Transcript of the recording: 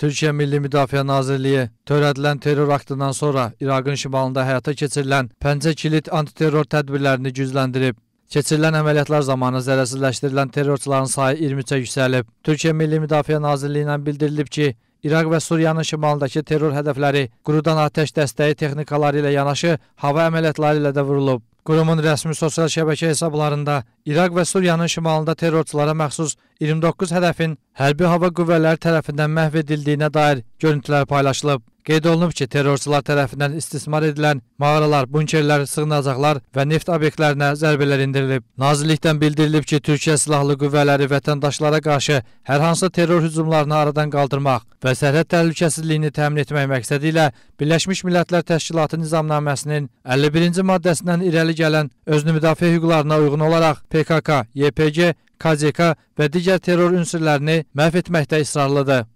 Türkiyə Milli Müdafiə Nazirliyi törədilən terror aktından sonra İraqın şimalında həyata keçirilən Pəncə Kilit antiterror tədbirlərini gücləndirib. Keçirilən əməliyyatlar zamanı zərərsizləşdirilən terrorçuların sayı 23-ə yüksəlib. Türkiyə Milli Müdafiə Nazirliyindən bildirilib ki, İraq və Suriyanın şimalındakı terror hədəfləri qurudan atəş dəstəyi texnikaları ilə yanaşı hava əməliyyatları ilə də vurulub. Qurumun rəsmi sosial şəbəkə hesablarında İraq və Suriyanın şimalında terrorçulara məxsus 29 hədəfin hərbi hava qüvvələri tərəfindən məhv edildiyinə dair görüntülər paylaşılıb. Qeyd olunub ki, terrorçular tərəfindən istismar edilən mağaralar, bunkerlər, sığınacaqlar və neft obyektlərinə zərbələr endirilib. Nazirlikdən bildirilib ki, Türkiyə Silahlı Qüvvələri vətəndaşlara qarşı hər hansı terror hücumlarını aradan qaldırmaq və sərhəd təhlükəsizliyini təmin etmək məqsədi ilə Birləşmiş Millətlər Təşkilatı Nizamnaməsinin 51-ci maddəsindən irəli gələn özünü müdafiə hüquqlarına uyğun olaraq PKK, YPG, KCK və digər terror ünsürlərini məhv etməkdə israrlıdır.